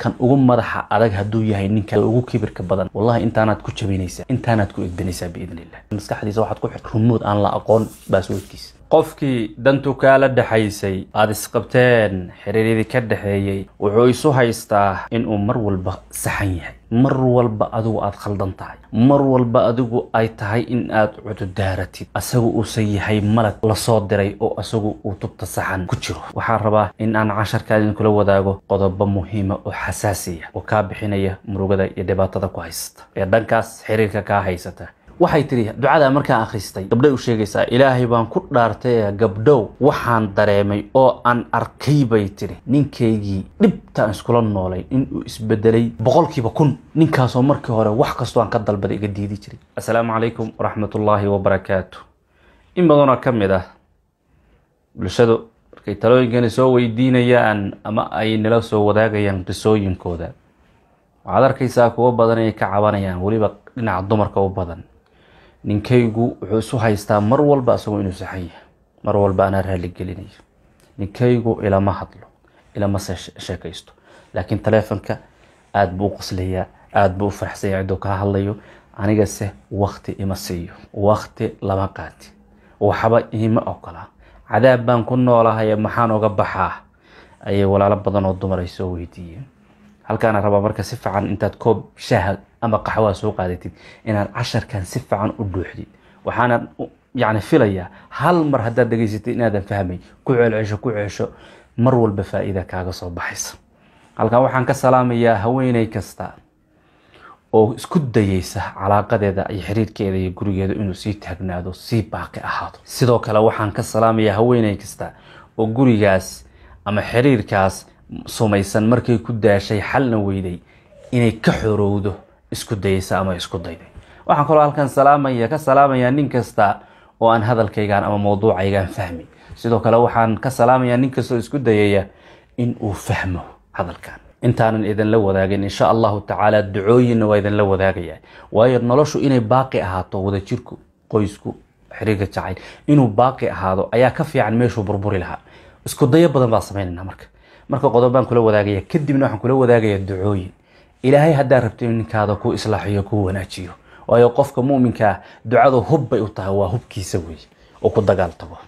kan ugu madaxa adag haduu yahay ninka ugu kibirka badan wallahi intaanaad ku jabinaysaa intaanaad ku egdanaysaa biidnillah maskaxdiisa waxaad ku xid rumood aan la aqoon baaswoodkiisa qofkii dantukaa la dhexaysay aada isqabteen xiriiryadii ka dhexeeyey wuxuu isu haystaa inuu mar walba saxan yahay mar walba adigu aada khaldan tahay mar walba adigu ay tahay in aad cududaaratid asagu uusan yahay malag lasoo diray oo asagu uu tubta saxan ku jiro waxaan rabaa in aan casharkaa idinkula wadaago qodobo muhiima oo xasaasiya oo kaa bixinaya murugada iyo dhibaatada ku haysata ee dhankaas xiriirka kaa haysata waxay tiri ducadaa markaa akhristay gabdhay u sheegaysaa ilaahay baan ku dhaartay gabdhow waxaan dareemay oo aan arkay bay tiri ninkaygii dhibtaan iskula noolay inuu isbedelay boqolkiiba kun ninkaasoo markii hore wax kastoo aan ka dalbada iga diidi jiray assalaamu calaykum waraxmatullaahi wabarakaatu in badanoo ka mid ah bulshadu markay talooyinkani soo weydiinayaan ama ay nala soo wadaagayaan qisooyinkooda waxaad arkaysaa kuwo badan inay ka cabanayaan weliba dhinaca dumarka u badan ninkaygu wuxuu isu haystaa mar walba isagoo inuu saxan yahay mar walba anaa raalli gelinayo ninkaygu ilama hadlo ilama sheekaysto laakiin taleefanka aada buu u qoslayaa aada buu u faraxsanya cidduu kaa hadlayo anigase wakti ima siiyo wakti lama qaati waxba iima ogola cadaab baan ku noolahaye maxaan oga baxaa ayay walaalo badan oo dumaray soo weydiiyeen halkaana rabaa marka si fiican intaad koob shaaha ama qaxwaa soo qaadatid inaad casharkan si fiican u dhuuxdid waxaana yani filayaa hal mar haddaad dhegaysatid inaadan fahmay ku ceelcesho ku ceesho mar walba faa kaaga soo baxaysa halkan waxaan ka salaamayaa haweeney kasta oo isku dayeysa calaaqadeeda iyo xiriirkeeda iyo gurigeeda inuu sii taagnaado sii baaqi ahaado sidoo kale waxaan ka salaamayaa haweeney kasta oo gurigaas ama xiriirkaas sumaysan markay ku daashay xalna weyday inay ka xorowdo isku dayeysa ama isku dayday waxaan kaloo halkan salaamaya ka salaamayaa nin kasta oo aan hadalkaygan ama mawduucaygan fahmi sidoo kale waxaan ka salaamayaa nin kastoo isku dayaya in uu fahmo hadalkan intaanan idinla wadaagin insha allahu tacaala ducooyinna waa idinla wadaagaya waayo noloshu inay baaqi ahaato wadajirku qoysku xiriirka jacayl inuu baaqi ahaado ayaa ka fiican meeshuu burburi lahaa isku dayo badan baa samaynayna marka marka qodob baan kula wadaagaya kadibna waxaan kula wadaagayaa ducooyin ilaahay haddaa rabto in ninkaada ku islaaxiyo ku wanaajiyo waayo qofka muuminkaa ah, ducadu hub bay u tahay waa hubkiisa weeye oo ku dagaaltamo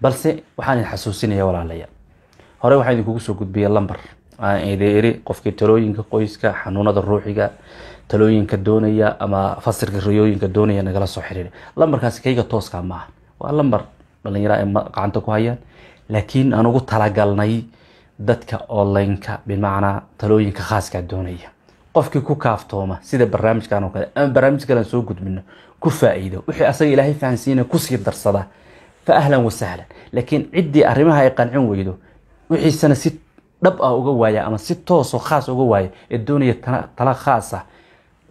balse waxaan idin xasuusinaya walaalayaal hore waxaan idinkugu soo gudbiyay lambar iri qofkii talooyinka qoyska xanuunada ruuxiga talooyinka doonaya ama fasirka riyooyinka doonaya nagala soo xiriir lambarkaasi kayga tooskaa maaha waa lambar dhalinyaro ay gacanta ku hayaan laakiin aan ugu talagalnay dadka onlineka bimacnaa talooyinka khaaskaa doonaya qofkii ku kaaftooma sida barnaamijkan oo kale ama barnaamij kalean soo gudbino ku faa-iido wixii asaga ilaahay fahansiina kusii darsada fa ahlan wasahlan laakiin ciddii arrimaha ay qancin weydo wixiisana si dhab ah uga waaya ama si toosoo khaas uga waaya ee doonaya tala khaas ah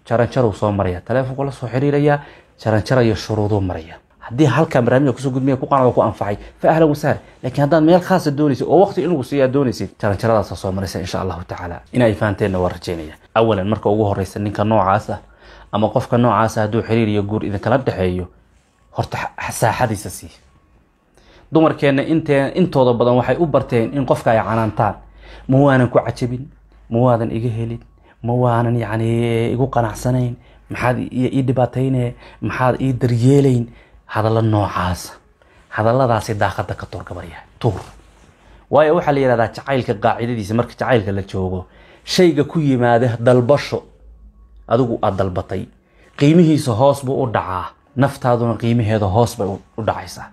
jaranjaruu soo maraya taleefonkuu la soo xiriiraya jaranjaraya shuruuduu maraya haddii halkaa barnaamijka kusoo gudmaya kuqan waa ku anfacay fa ahlan wasaar laakiin haddaad meel khaasa doonaysid oo waqti in lagu doonaysid jaranjaradaasa soo maraysa insha allahu tacaala in faanteenna waa rajaynaya awalan marka ugu horeysa ninka noocaas ah ama qofka noocaasa ah hadduu xiriir iyo guur idinkala dhexeeyo horta saaxadiisa sii dumarkeenna intee intooda badan waxay u barteen in qofka ay canaantaan ma waanan ku cajabin ma waadan iga helin ma waanan yacni igu qanacsanayn maxaad ii dhibaateynee maxaad ii daryeelayn hadallo noocaas hadalladaasi daaqada ka tuur kabarya tuur waayo waxaa la yihahdaa jacaylka qaacidadiisa marka jacaylka la joogo shayga ku yimaada dalbasho adigu aad dalbatay qiimihiisa hoos buu u dhacaa naftaaduna qiimaheeda hoos bay u dhacaysaa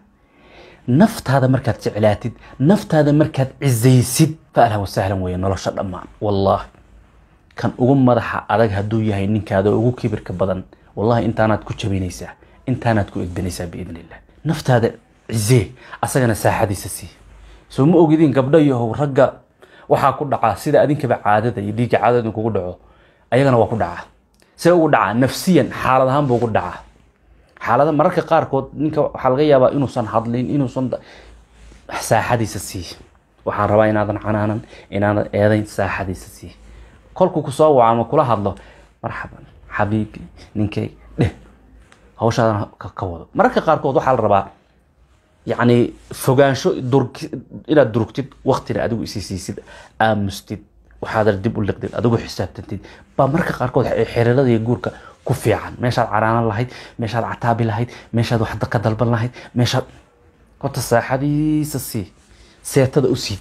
naftaada markaad jeclaatid naftaada markaad cisaysid faalan wasahlan weeye nolosha dhammaan wallaahi kan ugu madaxa adag hadduu yahay ninkaada ugu kibirka badan wallahi intaanaad ku jabinaysaa intaanaad ku edbanaysaa biidn illah naftaada cizee asagana saaxadiisa sii soo ma ogidin gabdho iyo ragga waxaa ku dhacaa sida adinkaba caadada iyo dhiigga caadada kugu dhaco ayagana waa ku dhacaa see ugu dhacaa nafsiyan xaalad ahaan buu ugu dhacaa xaalada mararka qaarkood ninka waxaa laga yaabaa inuusan hadlin inuusan saaxadiisa sii waxaan rabaa inaadan canaanan inaadan eedayn saaxadiisa sii kolkuu kusoo waco ama kula hadlo marxaban xabiibi ninkay dheh hawshaadana ka wado mararka qaarkood waxaa la rabaa yacni fogaansho durki inaad durugtid waktina adigu isisiisid aamustid waxaadan dib u liqdin adigu xisaabtantid baa mararka qaarkood xiriirada guurka ku fiican meeshaad caraana lahayd meeshaad cataabi lahayd meeshaad waxda ka dalban lahayd meeshaad horta saaxadiisa sii seetada u sii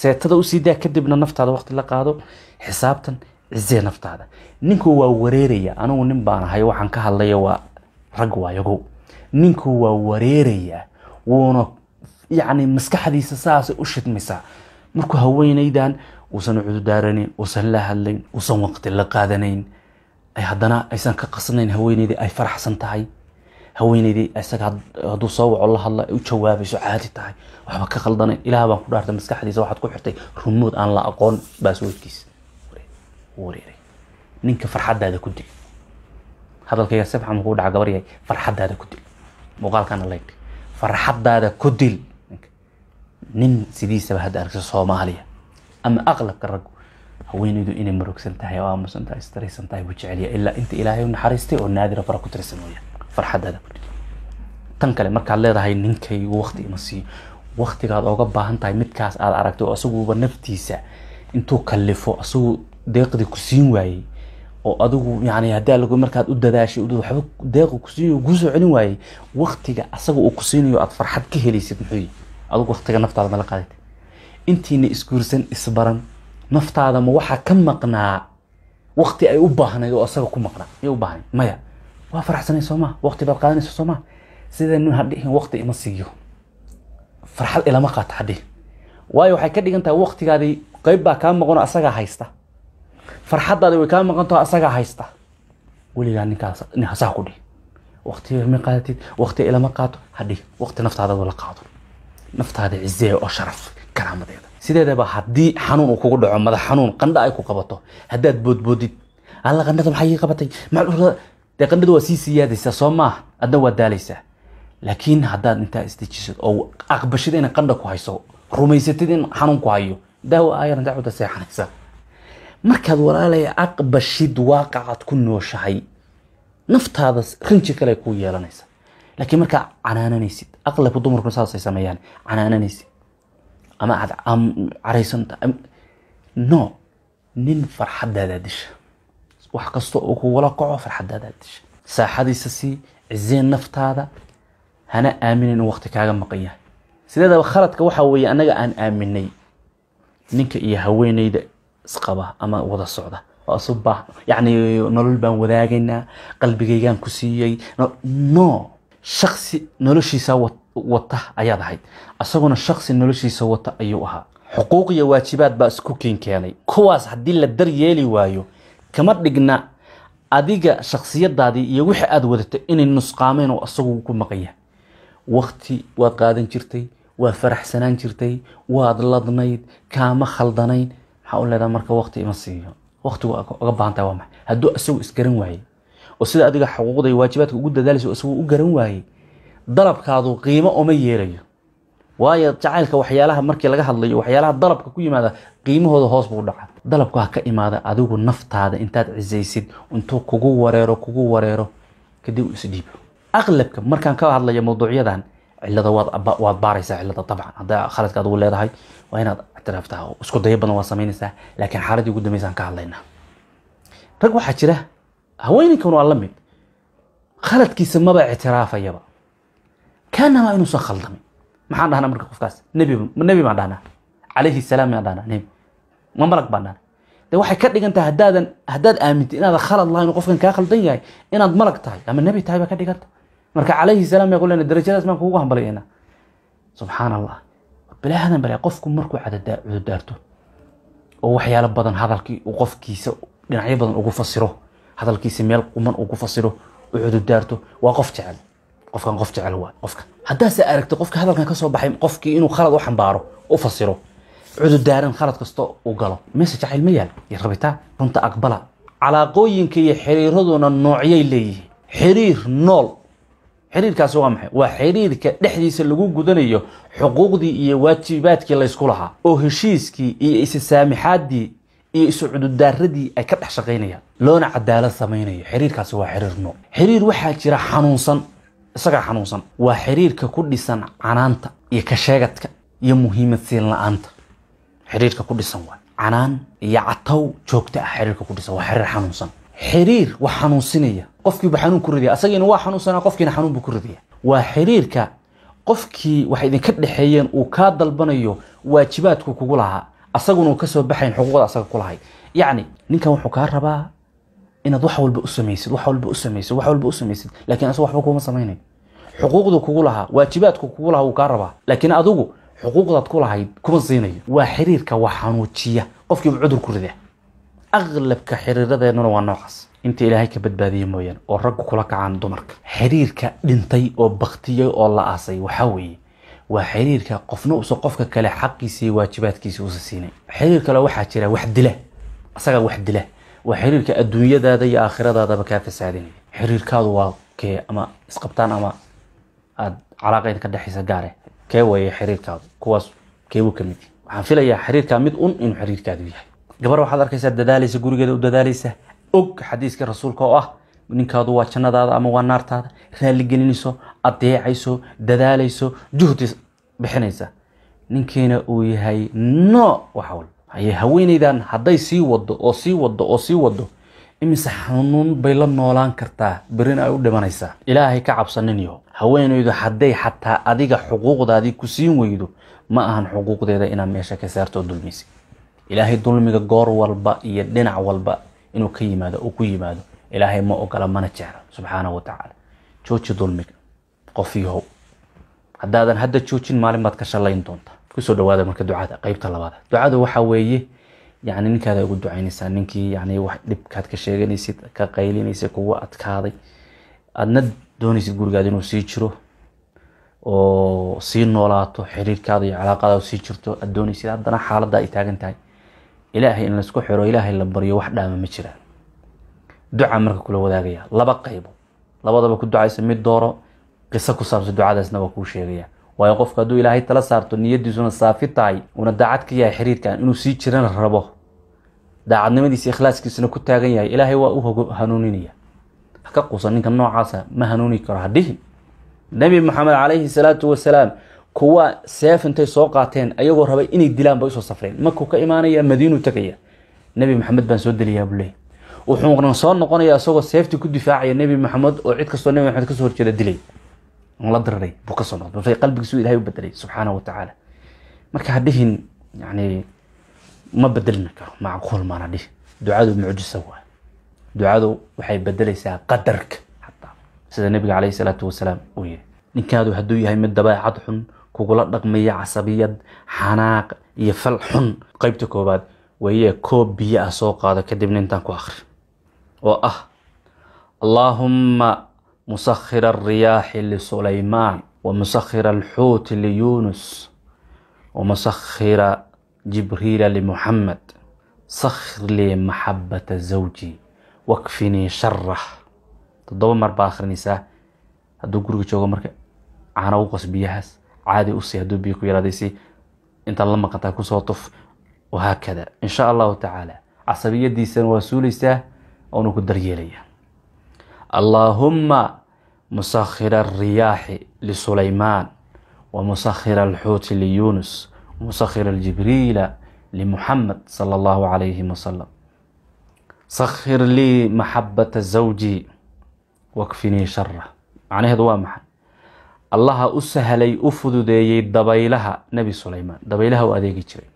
seetada u sii kadibna naftaada wakti la qaado xisaabtan cizee naftaada ninku waa wareeraya anugu nin baan ahay waxaan ka hadlaya waa rag waayagow ninku waa wareeraya wuuna yacni maskaxdiisa saasay u shidmaysaa markuu haweenaydan uusan cududaaranayn uusan la hadlayn uusan waqti la qaadanayn haddana aysan ka qasnayn haweeneydii ay faraxsan tahay haweeneydii isaga hadduu soo waco la hadla ay u jawaabayso caadi tahay waxba ka khaldanayn ilaah baan ku dhaartay maskaxdiisa waxaad ku xirtay rumood aan la aqoon baasweydkiisa u wareeray ninka farxadaada ku dil hadalkayga si fiican muxuu dhaca gabar yahay farxadaada ku dil muuqaalkaana leeg farxadaada ku dil nin sidiisaba hadda aragsa soomaaliya ama aqlabka raggu haweenaydu inay marogsan tahay oo aamusan tahay istaraysan tahay buu jeceliya ilaa inta ilaahay u naxariistay oo naadira fara ku tirsan mooyaan farxadaada ku dil tan kale markaad leedahay ninkaygu waqti ima siiyo waqtigaad ooga baahan tahay midkaas aad aragto oo isaguba naftiisa intuu kalifo isagu deeqdii ku siin waayey oo adigu yani haddii alag markaad u dadaashay waxba deeqa kusiinayo kuu soo celin waayey waktiga asaga uu ku siinayo aad farxad ka helaysid muxuu yihi adigu waktiga naftaada mala qaadid intiina isguursan isbaran naftaada ma waxaa ka maqnaa wakti ay u baahnayd oo asaga ku maqnaa miya u baahnay maya waa faraxsanay sooma wakti baad qaadanaysa sooma sida nin hadhihin wakti ima siiyo farxad ilama qaata hadhihin waayo waxay ka dhigan tahay waktigaadii qayb baa kaa maqano asagaa haysta farxaddaadi way kaa maqan asagaa haysta weligaa ninkaas nin hasaha ku dhihin waktiga ma qaadatid waktiga ilama qaado hadhig wakti naftaada la qaado naftaada cizee oo sharaf karaamadeeda sideedaba haddii xanuun uu kugu dhaco madax xanuun qandha ay ku qabato haddaad boodboodid alla qandhada maxaa ii qabatay dee qandhada waa sii siyaadaysaa soo maaha adna waa daalaysaa laakiin haddaad intaa isdejisid oo aqbashid inay qandha ku hayso rumaysatid in xanuun ku hayo daawa ayana daawada seexanaysaa markaad walaalaya aqbashid waaqacaad ku nooshahay naftaada rinji kale ku yeelanaysa laakiin markaa canaananaysid aqlabku dumarkuna saasay sameeyaan canaananaysid ama aad caraysanta no nin farxadaadaa disha wax kasta oo kugula kaco farxadaadaa disha saaxadiisa sii cizeen naftaada hana aaminin in waqti kaaga maqan yahay sideedaba khaladka waxaa weeye annaga aan aaminay ninka iyo haweeneyda isqaba ama wada socda asuba yani nolol baan wadaagaynaa qalbigaygaan ku siiyey no shaksi noloshiisa wata ayaad ahayd isaguna shaksi noloshiisa wata ayuu ahaa xuquuq iyo waajibaad baa isku kiin keenay kuwaas haddii la daryeeli waayo kama dhigna adiga shaksiyadaadii iyo wixii aad wadatay inay nusqaameen oo isagu ku maqan yahay waad qaadan jirtay waad faraxsanaan jirtay waad ladnayd kaama khaldanayn waxaa u leedaa marka waqti ima siiyo waqtigu uga baahantaha waa maxay hadduu isagu isgaran waaye oo sida adiga xuquuqda iyo waajibaadka ugu dadaalaysa isagu u garan waaye dalabkaadu qiimo oma yeelayo waayo jacaylka waxyaalaha markii laga hadlayo waxyaalaha dalabka ku yimaada qiimahooda hoos buu dhaca dalabku ha ka imaada adigu naftaada intaad cisaysid intuu kugu wareero kugu wareero kadib u isdhiib aqlabka markaan ka hadlayo mawduucyadan cilada waad baaraysaa cilada dabcan haddaa khaladka adigu leedahay waa inaad ixtiraaftaa isku dayo badan waa samaynaysaa laakiin xaaladii ugu dambeysaan ka hadlaynaa rag waxaa jira haweeninkan waa la mid khaladkiisa maba ictiraafayaba kaanamaa inuusan khaldamin maxaan dhahnaa marka qofkaas nebi baan dhahnaa calayhi salaam baan dhahnaa nebi ma baan dhahnaa dee waxay ka dhigan tahay haddaadan haddaad aamintid inaadan khalad lahayn oo qofkan kaa khaldan yahay inaad malag tahay ama nebi tahay baa ka dhiganta marka calayhi salaam baa ku leena darajadaas baan kugu hambalyaynaa subxaan allah balaahadan balaa qofku markuu cudurdaarto oo waxyaalo badan hadalkii uu qofkiisa dhinacyo badan ugu fasiro hadalkiisa meel quman ugu fasiro u cudurdaarto waa qof jecel qofkan qof jecel waa qofka haddaase aragto qofka hadalkan kasoo baxay qofkii inuu khalad u xambaaro u fasiro cudurdaaran khalad kasta uu galo mise jacayl ma yaal iyo rabitaa runta aqbala calaaqooyinka iyo xiriiraduna noocyay leeyihiin xiriir nool xiriirkaasi waa maxay waa xiriirka dhexdiisa lagu gudanayo xuquuqdii iyo waajibaadkii laysku lahaa oo heshiiskii iyo isa iyo isu ay ka dhex shaqaynayaan loona cadaalad samaynayo xiriirkaasi waa xiriir nooc xiriir waxaa jira xanuunsan isagaa xanuunsan waa xiriirka ku dhisan canaanta iyo kasheegadka iyo muhiimad siin la-aanta xiriirka ku dhisan waa canaan iyo catow joogta ah xiriirka ku dhisan waa xiriir xanuunsan xiriir wax xanuunsinaya qofkiiba xanuun ku ridiya asagiina waa xanuunsanaa qofkiina xanuun buu ku ridiya waa xiriirka qofkii waxay idinka dhexeeyeen uu kaa dalbanayo waajibaadku kugu lahaa asaguna uu kasoo baxayn xuquuqda asaga ku lahay yacni ninkan wuxuu kaa rabaa inaad wax walba u samaysid wax walba u samaysid wax walba u samaysid laakiin asagu waxba kuma samaynayo xuquuqdu kugu lahaa waajibaadku kugu lahaa wuu kaa rabaa laakiin adigu xuquuqdaad ku lahayd kuma siinayo waa xiriirka wax xanuujiya qofkiiba cudur ku rida aqlabka xiriiradeennuna waa noocaas inta ilaahay ka badbaadiya mooyaan oo raggu kula kacaan dumarka xiriirka dhintay oo baktiyay oo la aasay waxaa weeye waa xiriirka qofna usa qofka kale xaqiisa iyo waajibaadkiisa siinay xiriir kale waxaa jira wax dila asagaa wax dila waa xiriirka adduunyadaada iyo aakhiradaadaba kaa fasaadinay xiriirkaadu waa kee ama isqabtaan ama aada calaaqayd ka dhexaysa gaare kee waye xiriirkaadu kuwaas keebuu ka mid waxaan filayaa xiriirkaa mid un inuu xiriirkaadu yahay gabar waxaad arkaysaa dadaalaysa gurigeeda u dadaalaysa og xadiiska rasuulka oo ah ninkaadu waa jannadaada ama waa naartaada raalligelinayso adeecayso dadaalayso juhdi bixinaysa ninkiina uu yahay no waxawl haye haweenaydan hadday sii wado oo sii wado oo sii wado imise xanuun bay la noolaan kartaa berin ay u dhimanaysaa ilaahay ka cabsaninayo haweenaydu hadday xataa adiga xuquuqdaadii ku siin weydo ma ahan xuquuqdeeda inaad meesha ka saarto dulmisi ilaahay dulmiga goor walba iyo dhinac walba inuu ka yimaado oo ku yimaado ilaahay ma ogola mana jecla subxaana wa tacaala jooji dulmiga qofyohow haddaadan hadda joojin maalin baad ka shallayn doontaa kusoo dhawaada marka ducada qeybta labaad ducadu waxaa weeye yani ninkaada ugu ducaynaysaa ninkii yani wax dhibkaad ka sheeganaysid ka qaylinaysa kugu adkaaday aadna doonaysid gurigaada inuu sii jiro oo sii noolaato xiriirkaada iyo calaaqadaada sii jirto aad doonaysid haddana xaaladda ay taagan tahay ilaahay in laisku xiro ilaahay la baryo wax dhaama ma jiraan duca marka kula wadaagaya laba qaybo labadaba ku ducaysa mid dooro qiso ku saabsan ducadaasna waa kuu sheegaya waayo qofku hadduu ilaahay tala saarto niyadiisuna saafi tahay uuna daacad ka yahay xiriirkan inuu sii jiran rabo daacadnimadiisa ikhlaaskiisuna ku taagan yahay ilaahay waa u hanuuninaya haka quusan ninka noocaasa ma hanuuni karo hadihi nabi maxamed calayhi salaatu wasalaam kuwa seef intay soo qaateen ayagoo rabay inay dilaan bay usoo safreen markuu ka imaanaya madiinuu tegaya nebi maxamed baan soo deliyaa buu leey wuxuuna soo noqonaya isagoo seeftii ku difaacaya nebi maxamed oo cid kastoo nebi maxamed kasoo horjeeda dilay la diraray buu kasoo noqday qalbigiisu ilahay u bedelay subxaana wa tacaala marka hadhihin yani ma bedelin karo macquul maana dhihi ducadu mucjisa waa ducadu waxay bedelaysaa qadarka xataa sida nebiga caleyhi salaatu wasalaam uu yiri ninkaadu hadduu yahay mid dabeecad xun kugula dhaqmaya casabiyad xanaaq iyo fal xun qeybta koowaad wayee koob biyo ah soo qaado kadibna intaan ku akhri oo ah allaahumma musakhir alriyaaxi lisulaymaan wamusakhira alxuuti liyuunus wamusakhira jibriila limuxamed sakhir lii maxabata zawji wakfinii sharah toddoba mar baa akhrinaysaa hadduu guriga joogo marka caana u qos biyahaas caadi usi haduu biyo ku yaraadaysi intaad la maqantahay kusoo tuf wahaakada in allahu tacaala casabiyadiisana waa suulaysaa oonu ku daryeelaya allaahumma musakhira alriyaaxi lisulaymaan wamusakhira alxuuti liyuunus wamusakhira aljibriila limuxamed sala allahu calayhim wasalam sakhir lii maxabata zawji wakfinii shara macnaheedu waa maxay allaha u sahlay u fududeeyey dabaylaha nabi sulaymaan dabaylaha u adeegi jiray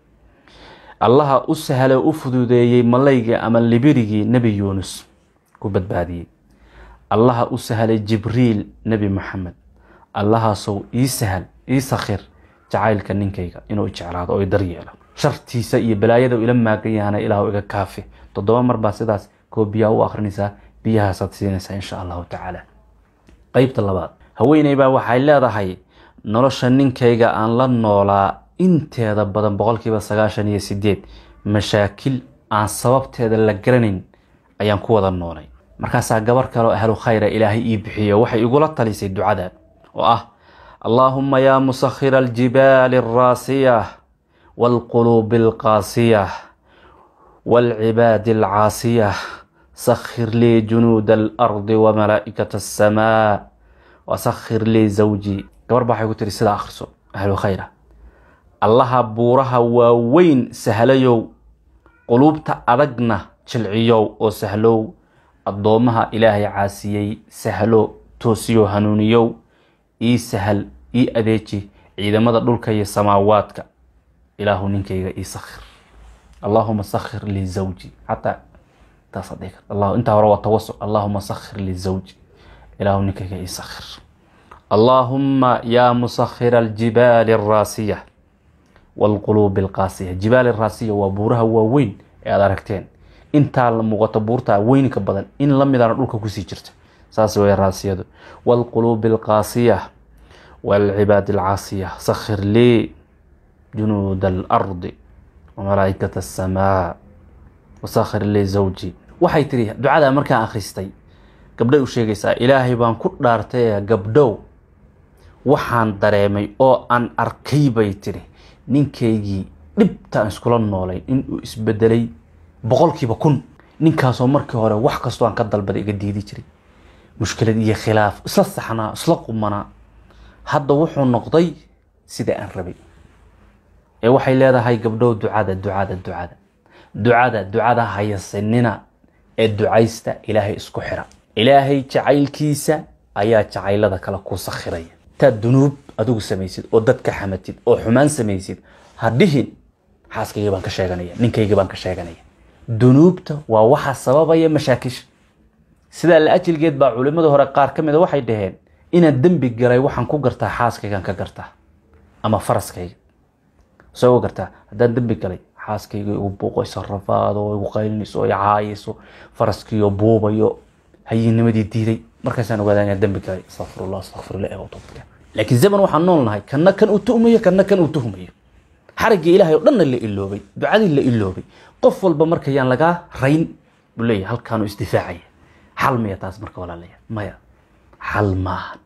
allaha u sahlay u fududeeyey malaygii ama libirigii nebi yuunus ku badbaadiyey allaha u sahlay jibriil nebi maxamed allahaasou ii sahal ii sakhir jacaylka ninkayga inuu jeclaado oo daryeelo shartiisa iyo balaayada ila maagan ilaah iga kaafi toddoba marbaa sidaas koo biyaa u akhrinaysaa biyahaasaad siinaysaa insha allahu tacaala qeybta labaad haweeney baa waxay leedahay nolosha ninkayga aan la noolaa inteeda badan boqolkiiba sagaashan iyo sideed mashaakil aan sababteeda la garanin ayaan ku wada noolay markaasaa gabar kaleo ahlu khayra ilaahay ii bixiyo waxay igula talisay ducada oo ah allaahumma yaa musakhira aljibaali alraasiyah waalquluubi alqaasiyah waalcibaadi alcaasiyah sakhir lii junuuda alardi wa malaa'ikata alsamaa wasakhir lii zawji gabar baa waxay ku tiri sidaa akhriso ahlu khayra allaha buuraha waaweyn sahlayow quluubta adagna jilciyow oo sahlow addoommaha ilaahay caasiyey sahlo toosiyo hanuuniyow ii sahal ii adeeji ciidamada dhulka iyo samaawaadka ilaahu ninkayga ii sakhir allaahuma sakhir lii zawji xataa intaas hadhihi kart intaa hore waa tawaso allaahuma sakhir lii zawji ilaahw ninkayga ii sakhir allaahumma yaa musakhira aljibaali alraasiya waalquluubi alqaasiya jibaali raasiya waa buuraha waaweyn ee aad aragteen intaa la muuqato buurtaa weyninka badan in la midaana dhulka kusii jirta saas wey raasiyadu waalquluubi alqaasiya waalcibaadi alcaasiya sakhir lii junuud alardi wamalaa'ikata asamaa wasakhir lii zawji waxay tiri ducadaa markaan akhristay gabdhay u sheegaysaa ilaahay baan ku dhaartay gabdhow waxaan dareemay oo aan arkay bay tidhi ninkaygii dhibtaan iskula noolay inuu isbedelay boqolkiiba kun ninkaasoo markii hore wax kastoo aan ka dalbaday iga diidi jiray mushkilad iyo khilaaf isla saxnaa isla qumanaa hadda wuxuu noqday sida aan rabay ee waxay leedahay gabdhow ducada ducada ducada ducada ducada hayasinina ee ducaysta ilaahay isku xira ilaahay jacaylkiisa ayaa jacaylada kale ku sakhiraya intaad dunuub adigu samaysid oo dadka xamatid oo xumaan samaysid hadhihin xaaskayga baan ka sheeganaya ninkayga baan ka sheeganaya dunuubta waa waxa sababaya mashaakisha sidaa la ajilgeed baa culimmada hore qaar ka mida ah waxay dhaheen inaan dembi galay waxaan ku gartaa xaaskaygaan ka gartaa ama faraskayga isagoo gartaa haddaan dembi galay xaaskayga igu buuqayso rafaado igu qaylinayso i caayayso faraskiiyo buubayo hayinimadii diiday markaasaan ogaadaan inaa dambi galay astaqfirullah astaqfirullah ee toobadka laakiin zaman waxaan nool kanna kan uu tuhmayo kanna kan uu tuhmayo xaraggii ilaahay oo dhanna la iloobay ducadii la iloobay qof walba markayaan lagaa rayn buu leeyahay halkaanu isdifaacaya xal maya taas marka walaalaya maya xal maahan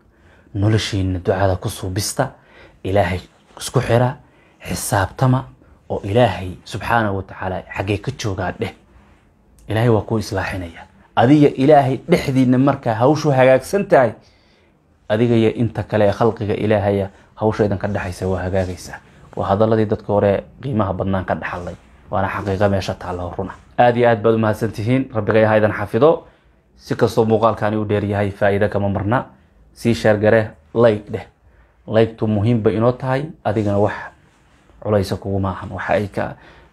noloshiina ducada ku suubista ilaahay isku xira xisaabtama oo ilaahay subxaanahu watacaala xaggee ka joogaa dheh ilaahay waa kuu islaaxinaya adiga ilaahay dhexdiina markaa hawshu hagaagsan tahay adigaiyo inta kale ee khalqiga ilaahaya ah, hawsha idinka dhexaysa waa hagaagaysaa waa hadaladii dadka hore qiimaha badnaan ka dhexalay waana xaqiiqa meesha taalla runa aada iyo aad baad umahadsantihiin rabbiga aha idin xafido si kastoo muuqaalkaani u dheeryahay faa-iida kama marna sii shaargare layg dheh laygtu muhiimba inoo tahay adigana wax culaysa kuguma ahan waxa ay ka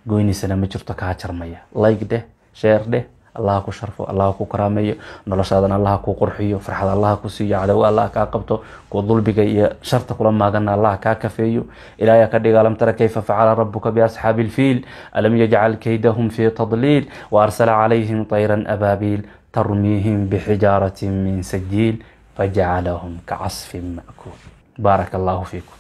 goynaysana ma jirto kaa jarmaya layg dheh sheer dheh allah ku sharfo allah ku karaameeyo noloshaadan allah ku qurxiyo farxad allah ku siiyo cadowo allah kaa qabto kuwa dulbiga iyo sharta kula maaganna allah kaa kafeeyo ilaahay ka dhiga alam tara kayfa facala rabuka biasxaabi ilfiil alam yajcal kaydahum fii tadliil waarsala calayhim tayran abaabiil tarmiihim bixijaaratin min sajiil fajacalahum kacasfin ma'kuul baaraka allahu fiikum